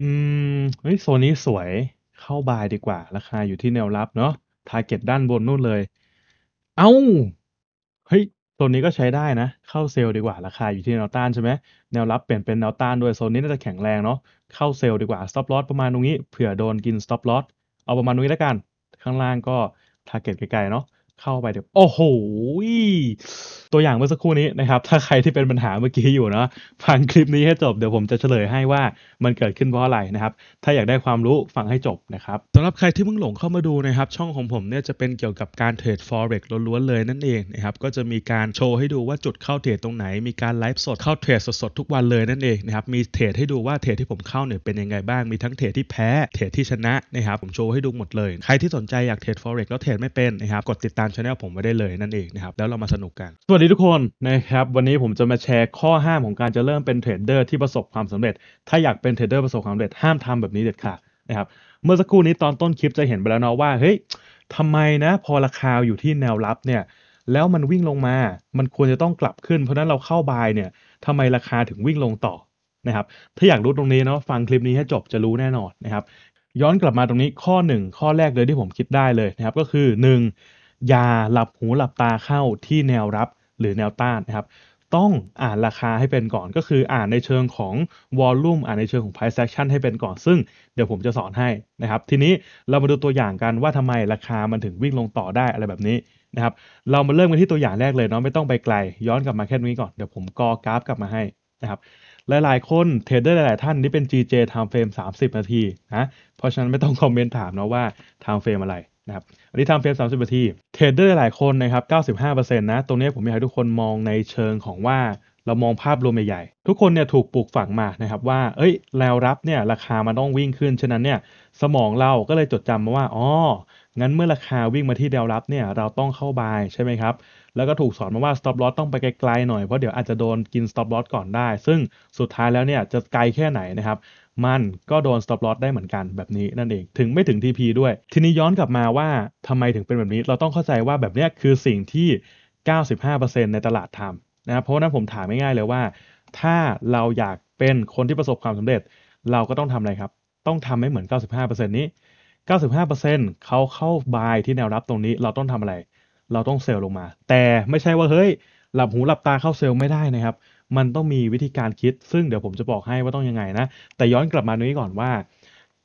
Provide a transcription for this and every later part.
อืม เฮ้ยโซนนี้สวย เข้าบายดีกว่า ราคาอยู่ที่แนวรับเนาะทาร์เก็ตด้านบนนู่นเลย เอ้า เฮ้ยโซนนี้ก็ใช้ได้นะ เข้าเซลล์ดีกว่า ราคาอยู่ที่แนวต้านใช่ไหมแนวรับเปลี่ยนเป็นแนวต้าน ด้วยโซนนี้น่าจะแข็งแรงเนาะ เข้าเซลล์ดีกว่า สต็อปลอสประมาณตรงนี้ เผื่อโดนกินสต็อปลอสเอาประมาณตรงนี้แล้วกัน ข้างล่างก็ทาร์เก็ตไกลๆเนาะ เข้าไปเดี๋ยว โอ้โหตัวอย่างเมื่อสักครู่นี้นะครับถ้าใครที่เป็นปัญหาเมื่อกี้อยู่เนาะฟังคลิปนี้ให้จบ เดี๋ยวผมจะเฉลยให้ว่ามันเกิดขึ้นเพราะอะไรนะครับถ้าอยากได้ความรู้ ฟังให้จบนะครับสำหรับใครที่เพิ่งหลงเข้ามาดูนะครับช่องของผมเนี่ยจะเป็นเกี่ยวกับการเทรด forex ล้วนๆ เลยนั่นเองนะครับก็จะมีการโชว์ให้ดูว่าจุดเข้าเทรดตรงไหน มีการไลฟ์สดเข้าเทรดสดๆ ทุกวันเลยนั่นเองนะครับมีเทรดให้ดูว่าเทรดที่ผมเข้าเนี่ยเป็นยังไงบ้างมีทั้งเทรดที่แพ้เทรดที่ชนะนะครับผมโชว์ให้ดูหมดเลยใครที่สนใจอยากเทรด forex แล้วเทรดไม่เป็นนะครับกดติดตามช่องผมไว้ได้เลยนั่นเองนะครับแล้วเรามาสนุกกันส่ววัสดีทุกคนนะครับวันนี้ผมจะมาแชร์ข้อห้ามของการจะเริ่มเป็นเทรดเดอร์ที่ประสบความสำเร็จ ถ้าอยากเป็นเทรดเดอร์ประสบความสำเร็จห้ามทำแบบนี้เด็ดขาดนะครับเมื่อสักครู่นี้ตอนต้นคลิปจะเห็นไปแล้วเนาะว่าเฮ้ยทำไมนะ พอราคาอยู่ที่แนวรับเนี่ยแล้วมันวิ่งลงมา มันควรจะต้องกลับขึ้น เพราะนั้นเราเข้าบายเนี่ยทำไมราคาถึงวิ่งลงต่อนะครับถ้าอยากรู้ตรงนี้เนาะฟังคลิปนี้ให้จบจะรู้แน่นอนนะครับย้อนกลับมาตรงนี้ข้อ 1 ข้อแรกเลยที่ผมคิดได้เลยนะครับก็คือ 1 อย่าหลับหูหลับตาเข้าที่แนวรับหรือแนวต้านนะครับต้องอ่านราคาให้เป็นก่อนก็คืออ่านในเชิงของวอลลุ่มอ่านในเชิงของ price action ให้เป็นก่อนซึ่งเดี๋ยวผมจะสอนให้นะครับทีนี้เรามาดูตัวอย่างกันว่าทำไมราคามันถึงวิ่งลงต่อได้อะไรแบบนี้นะครับเรามาเริ่มกันที่ตัวอย่างแรกเลยเนาะไม่ต้องไปไกลย้อนกลับมาแค่นี้ก่อนเดี๋ยวผมกอกราฟกลับมาให้นะครับหลายๆคนเทรดเดอร์หลายๆท่านนี่เป็น GJ time frame 30 นาทีนะเพราะฉะนั้นไม่ต้องคอมเมนต์ถามเนาะว่า time frame อะไรนะครับอันนี้ทำเพียงสามสิบนาที เทรดเดอร์หลายคนนะครับเก้าสิบห้าเปอร์เซ็นต์นะตรงนี้ผมอยากให้ทุกคนมองในเชิงของว่าเรามองภาพรวมใหญ่ๆทุกคนเนี่ยถูกปลูกฝังมานะครับว่า เอ้ยแนวรับเนี่ยราคามันต้องวิ่งขึ้น ฉะนั้นเนี่ยสมองเราก็เลยจดจำมาว่าอ๋องั้นเมื่อราคาวิ่งมาที่แนวรับเนี่ยเราต้องเข้าบายใช่ไหมครับแล้วก็ถูกสอนมาว่า stop loss ต้องไปไกลๆหน่อยเพราะเดี๋ยวอาจจะโดนกิน stop loss ก่อนได้ ซึ่งสุดท้ายแล้วเนี่ยจะไกลแค่ไหนนะครับมันก็โดน stop loss ได้เหมือนกันแบบนี้นั่นเองถึงไม่ถึง TP ด้วย ทีนี้ย้อนกลับมาว่าทำไมถึงเป็นแบบนี้ เราต้องเข้าใจว่าแบบนี้คือสิ่งที่ 95%ในตลาดทำนะเพราะนั้นผมถามง่ายๆเลยว่า ถ้าเราอยากเป็นคนที่ประสบความสำเร็จเราก็ต้องทำอะไรครับต้องทำให้เหมือน 95%นี้ 95%เขาเข้าบายที่แนวรับตรงนี้เราต้องทำอะไรเราต้องเซลล์ลงมา แต่ไม่ใช่ว่าเฮ้ย หลับหูหลับตาเข้าเซลล์ไม่ได้นะครับ มันต้องมีวิธีการคิด ซึ่งเดี๋ยวผมจะบอกให้ว่าต้องยังไงนะ แต่ย้อนกลับมาตรงนี้ก่อนว่า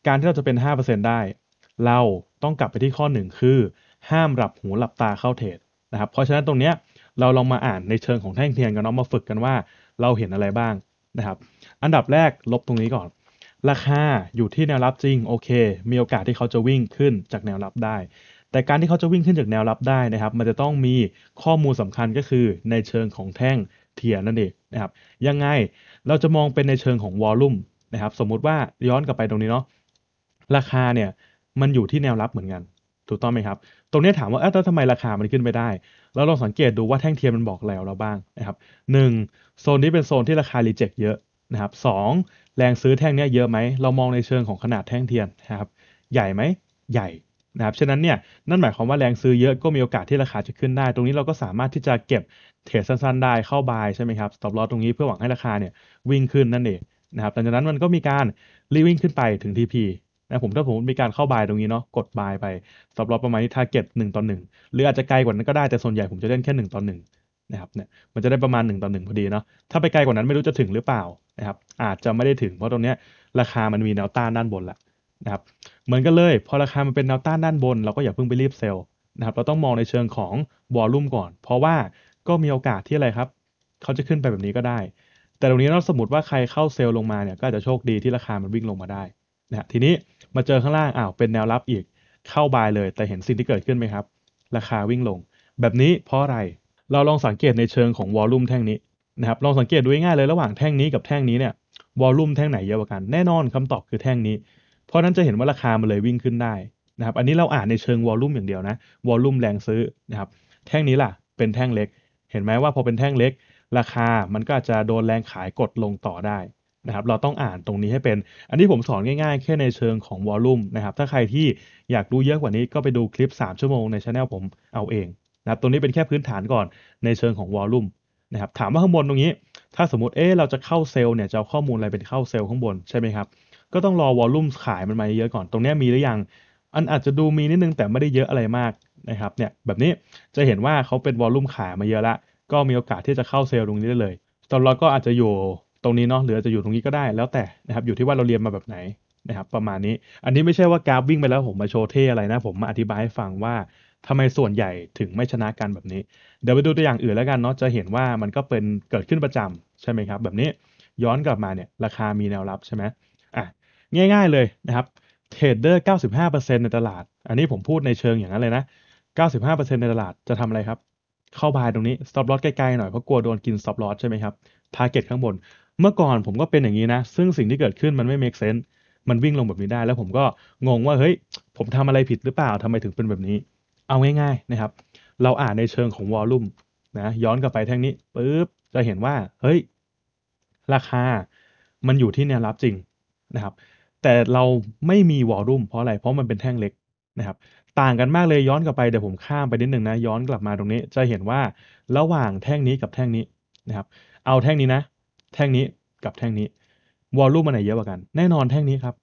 การที่เราจะเป็น 5%ได้ เราต้องกลับไปที่ข้อหนึ่งคือ ห้ามหลับหูหลับตาเข้าเทรดนะครับ เพราะฉะนั้นตรงเนี้ยเราลองมาอ่านในเชิงของแท่งเทียนกันเนาะมาฝึกกันว่า เราเห็นอะไรบ้างนะครับ อันดับแรกลบตรงนี้ก่อน ราคาอยู่ที่แนวรับจริงโอเค มีโอกาสที่เขาจะวิ่งขึ้นจากแนวรับได้แต่การที่เขาจะวิ่งขึ้นจากแนวรับได้นะครับ มันจะต้องมีข้อมูลสำคัญก็คือในเชิงของแท่งเทียนนั่นเองนะครับ ยังไงเราจะมองเป็นในเชิงของวอลลุ่มนะครับ สมมุติว่าย้อนกลับไปตรงนี้เนาะ ราคาเนี่ยมันอยู่ที่แนวรับเหมือนกัน ถูกต้องไหมครับ ตรงนี้ถามว่าเออแล้วทำไมราคามันขึ้นไม่ได้ เราลองสังเกตดูว่าแท่งเทียนมันบอกแล้วเราบ้างนะครับหนึ่งโซนนี้เป็นโซนที่ราคารีเจ็คเยอะนะครับสองแรงซื้อแท่งเนี้ยเยอะไหม เรามองในเชิงของขนาดแท่งเทียนนะครับ ใหญ่ไหม ใหญ่นะครับฉะนั้นเนี่ยนั่นหมายความว่าแรงซื้อเยอะก็มีโอกาสที่ราคาจะขึ้นได้ ตรงนี้เราก็สามารถที่จะเก็บเทรดสั้นๆ ได้เข้าบายใช่ไหมครับสต็อปลอตรงนี้เพื่อหวังให้ราคาเนี่ยวิ่งขึ้นนั่นเองนะครับหลังจากนั้นมันก็มีการรีวิ่งขึ้นไปถึง TP นะผมถ้าผมมีการเข้าบายตรงนี้เนาะกดบายไปสต็อปลอตประมาณนี้ทาร์เก็ตหนึ่งต่อหนึ่งหรืออาจจะไกลกว่านั้นก็ได้แต่ส่วนใหญ่ผมจะเล่นแค่หนึ่งต่อหนึ่งนะครับเนี่ยมันจะได้ประมาณ1ต่อ1พอดีเนาะถ้าไปไกลกว่านั้นไม่รู้จะถึงหรือเปล่านะครับอาจจะไม่ได้ถึงเพราะตรงเนี้ยราคามันมีแนวต้านด้านบนแหละนะครับเหมือนกันเลยพอราคามันเป็นแนวต้านด้านบนเราก็อย่าเพิ่งไปรีบเซลล์นะครับเราต้องมองในเชิงของวอลลุ่มก่อน เพราะว่าก็มีโอกาสที่อะไรครับ เขาจะขึ้นไปแบบนี้ก็ได้ แต่ตรงนี้เราสมมติว่าใครเข้าเซลล์ลงมาเนี่ยก็จะโชคดีที่ราคามันวิ่งลงมาได้นะฮะทีนี้มาเจอข้างล่างอ้าวเป็นแนวรับอีก เข้าบายเลยแต่เห็นสิ่งที่เกิดขึ้นไหมครับ ราคาวิ่งลง แบบนี้เพราะอะไร เราลองสังเกตในเชิงของวอลลุ่มแท่งนี้นะครับลองสังเกตดูง่ายเลยระหว่างแท่งนี้กับแท่งนี้เนี่ยวอลลุ่มแท่งไหน เยอะกว่ากันแน่นอนคำตอบคือแท่งนี้เพราะนั้นจะเห็นว่าราคามันเลยวิ่งขึ้นได้นะครับอันนี้เราอ่านในเชิงวอลลุ่มอย่างเดียวนะวอลลุ่มแรงซื้อนะครับแท่งนี้ล่ะเป็นแท่งเล็ก เห็นไหมว่า พอเป็นแท่งเล็ก ราคามันก็จะโดนแรงขายกดลงต่อได้นะครับเราต้องอ่านตรงนี้ให้เป็น อันนี้ผมสอนง่ายๆ แค่ในเชิงของวอลลุ่มนะครับถ้าใครที่อยากรู้เยอะกว่านี้ก็ไปดูคลิป 3 ชั่วโมงในช anel ผมเอาเองนะครับตรงนี้เป็นแค่พื้นฐานก่อนในเชิงของวอลลุ่มนะครับถามว่าข้างบนตรงนี้ ถ้าสมมติเอ๊เราจะเข้าเซลล์เนี่ยจะเอาข้อมูลอะไรเป็นเข้าเซลล์ข้างบนใช่ไหมครับก็ต้องรอวอลลุ่มขายมันมาเยอะก่อน ตรงนี้มีหรือยัง อันอาจจะดูมีนิดนึงแต่ไม่ได้เยอะอะไรมากนะครับ เนี่ยแบบนี้จะเห็นว่าเขาเป็นวอลลุ่มขายมาเยอะละ ก็มีโอกาสที่จะเข้าเซลล์ตรงนี้ได้เลย ตอนเราก็อาจจะอยู่ตรงนี้เนาะหรือจจะอยู่ตรงนี้ก็ได้แล้วแต่นะครับ อยู่ที่ว่าเราเรียนมาแบบไหนนะครับ ประมาณนี้ อันนี้ไม่ใช่ว่ากราฟวิ่งไปแล้วผมมาโชว์เท่อะไรนะผมมาอธิบายให้ฟังว่าทำไมส่วนใหญ่ถึงไม่ชนะกันแบบนี้ เดี๋ยวไปดูตัวอย่างอื่นแล้วกันเนาะ จะเห็นว่ามันก็เป็นเกิดขึ้นประจำใช่ไหมครับแบบนี้ย้อนกลับมาเนี่ยราคามีแนวรับใช่ไหมอ่ะง่าย ๆเลยนะครับเทรดเดอร์ 95%ในตลาด อันนี้ผมพูดในเชิงอย่างนั้นเลยนะ 95%ในตลาดจะทำอะไรครับ เข้าบายตรงนี้ stop loss ใกล้ๆหน่อยเพราะกลัวโดนกิน stop loss ใช่ไหมครับ target ข้างบน เมื่อก่อนผมก็เป็นอย่างนี้นะ ซึ่งสิ่งที่เกิดขึ้นมันไม่ make sense มันวิ่งลงแบบนี้ได้ แล้วผมก็งงว่าเฮ้ยผมทำอะไรผิดหรือเปล่าทำไมถึงเป็นแบบนี้ เอาง่ายๆนะครับ เราอ่านในเชิงของวอลลุ่มนะย้อนกลับไปแท่งนี้ปุ๊บจะเห็นว่าเฮ้ย ราคา มันอยู่ที่แนวรับจริงนะครับแต่เราไม่มี วอลลุ่มเพราะอะไร เพราะมันเป็นแท่งเล็กนะครับ ต่างกันมากเลยย้อนกลับไปเดี๋ยวผมข้ามไปนิดหนึ่งนะย้อนกลับมาตรงนี้ จะเห็นว่าระหว่างแท่งนี้กับแท่งนี้นะครับเอาแท่งนี้นะ แท่งนี้กับแท่งนี้วอลลุ่มมันไหนเยอะกว่ากัน แน่นอนแท่งนี้ครับ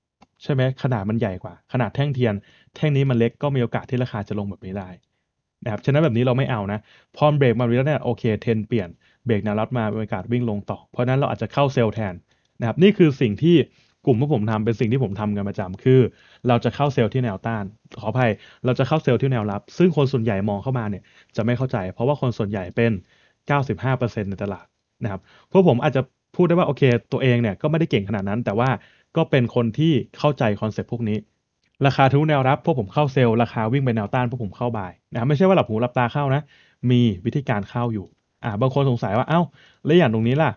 ใช่ไหมขนาดมันใหญ่กว่า ขนาดแท่งเทียน แท่งนี้มันเล็กก็มีโอกาสที่ราคาจะลงแบบนี้ได้นะครับฉะนั้นแบบนี้เราไม่เอานะพอเบรกมาแล้วเนี่ยโอเคเทนเปลี่ยนเบรกแนวรับมาโอกาสวิ่งลงต่อ เพราะนั้นเราอาจจะเข้าเซลล์แทนนะครับนี่คือสิ่งที่กลุ่มที่ผมทำเป็นสิ่งที่ผมทำกันประจำคือ เราจะเข้าเซลล์ที่แนวต้านขออภัยเราจะเข้าเซลล์ที่แนวรับ ซึ่งคนส่วนใหญ่มองเข้ามาเนี่ย จะไม่เข้าใจ เพราะว่าคนส่วนใหญ่เป็น 95%ในตลาดนะครับพวกผมอาจจะพูดได้ว่าโอเค ตัวเองเนี่ยก็ไม่ได้เก่งขนาดนั้น แต่ว่าก็เป็นคนที่เข้าใจคอนเซปต์พวกนี้ราคาทุนแนวรับพวกผมเข้าเซลล์ราคาวิ่งไปแนวต้านพวกผมเข้าบายนะ ไม่ใช่ว่าหลับหูหลับตาเข้านะมีวิธีการเข้าอยู่อ่าบางคนสงสัยว่าเอา้าแล้วอย่างตรงนี้ล่ะ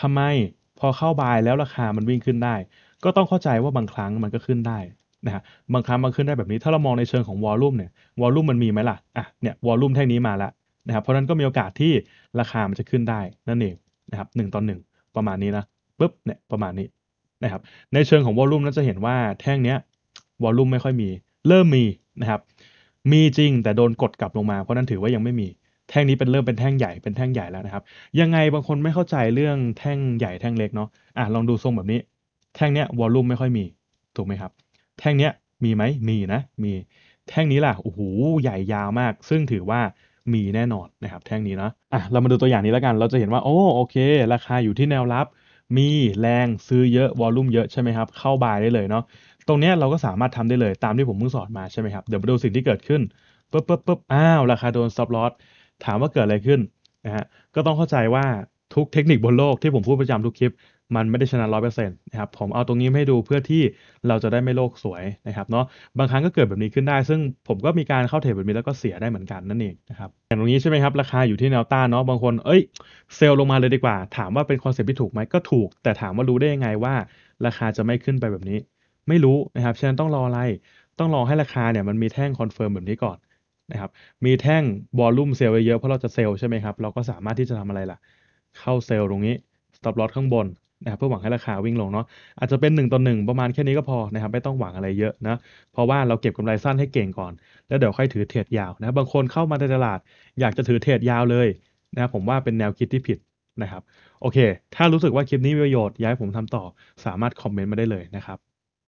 ทำไมพอเข้าบายแล้วราคามันวิ่งขึ้นได้ก็ต้องเข้าใจว่าบางครั้งมันก็ขึ้นได้นะฮะบางครั้งมันขึ้นได้แบบนี้ ถ้าเรามองในเชิงของวอลลุ่มเนี่ยวอลลุ่มมันมีไหมล่ะอ่ะเนี่ยวอลลุ่มแท่งนี้มาแล้วนะครับเพราะนั้นก็มีโอกาสที่ราคามันจะขึ้นได้นั่นเองนะครับหต่อหนึ่งประมาณนี้นะปุ๊บเนี่ยประมาณนี้นะครับในเชิงของวอลลุ่มนั้นจะเห็นว่าแท่งเนี้ยวอลลุ่มไม่ค่อยมีเริ่มมีนะครับมีจริงแต่โดนกดกลับลงมาเพราะนั้นถือว่ายังไม่มีแท่งนี้เป็นเริ่มเป็นแท่งใหญ่เป็นแท่งใหญ่แล้วนะครับยังไงบางคนไม่เข้าใจเรื่องแท่งใหญ่แท่งเล็กเนาะอ่ะลองดูทรงแบบนี้แท่งเนี้ยวอลลุ่มไม่ค่อยมีถูกไหมครับแท่งเนี้ยมีไหมมีนะมีแท่งนี้ล่ะโอ้โหใหญ่ยาวมาก ซึ่งถือว่ามีแน่นอนนะครับแท่งนี้นะอ่ะเรามาดูตัวอย่างนี้แล้วกันเราจะเห็นว่าโอ้โอเคราคาอยู่ที่แนวรับ มีแรงซื้อเยอะวอลลุ่มเยอะใช่ไหมครับเข้าบายได้เลยเนาะตรงนี้เราก็สามารถทำได้เลยตามที่ผมเพิ่งสอนมาใช่ไหมครับเดี๋ยวมาดูสิ่งที่เกิดขึ้นปุ๊บปุ๊บปุ๊บอ้าวราคาโดนซับลอสถามว่าเกิดอะไรขึ้นนะฮะก็ต้องเข้าใจว่าทุกเทคนิคบนโลกที่ผมพูดประจำทุกคลิป มันไม่ได้ชนะร้อยเปอร์เซ็นต์นะครับผมเอาตรงนี้ให้ดูเพื่อที่เราจะได้ไม่โลกสวยนะครับเนาะบางครั้งก็เกิดแบบนี้ขึ้นได้ ซึ่งผมก็มีการเข้าเทรดแบบนี้แล้วก็เสียได้เหมือนกันนั่นเองนะครับอย่างตรงนี้ใช่ไหมครับ ราคาอยู่ที่แนวต้านเนาะบางคนเอ้ยเซลล์ลงมาเลยดีกว่า ถามว่าเป็นคอนเซ็ปต์ที่ถูกไหมก็ถูก แต่ถามว่ารู้ได้ยังไงว่า ราคาจะไม่ขึ้นไปแบบนี้ ไม่รู้นะครับฉะนั้นต้องรออะไรต้องรอให้ราคาเนี่ยมันมีแท่งคอนเฟิร์มแบบนี้ก่อนนะครับมีแท่งบอลลุ่มเซลล์เยอะเพราะเราจะเซลล์ใช่ไหมครับเราก็สามารถที่จะทำอะไรล่ะเข้าเซลล์ตรงนี้ stop loss ข้างบนนะครับเพื่อหวังให้ราคาวิ่งลงเนาะอาจจะเป็น 1ต่อ1ประมาณแค่นี้ก็พอนะครับไม่ต้องหวังอะไรเยอะนะเพราะว่าเราเก็บกำไรสั้นให้เก่งก่อน แล้วเดี๋ยวค่อยถือเทรดยาวนะบบางคนเข้ามาในตลาดอยากจะถือเทรดยาวเลยนะผมว่าเป็นแนวคิดที่ผิดนะครับโอเค ถ้ารู้สึกว่าคลิปนี้มีประโยชน์อยากให้ผมทำต่อสามารถคอมเมนต์มาได้เลยนะครับ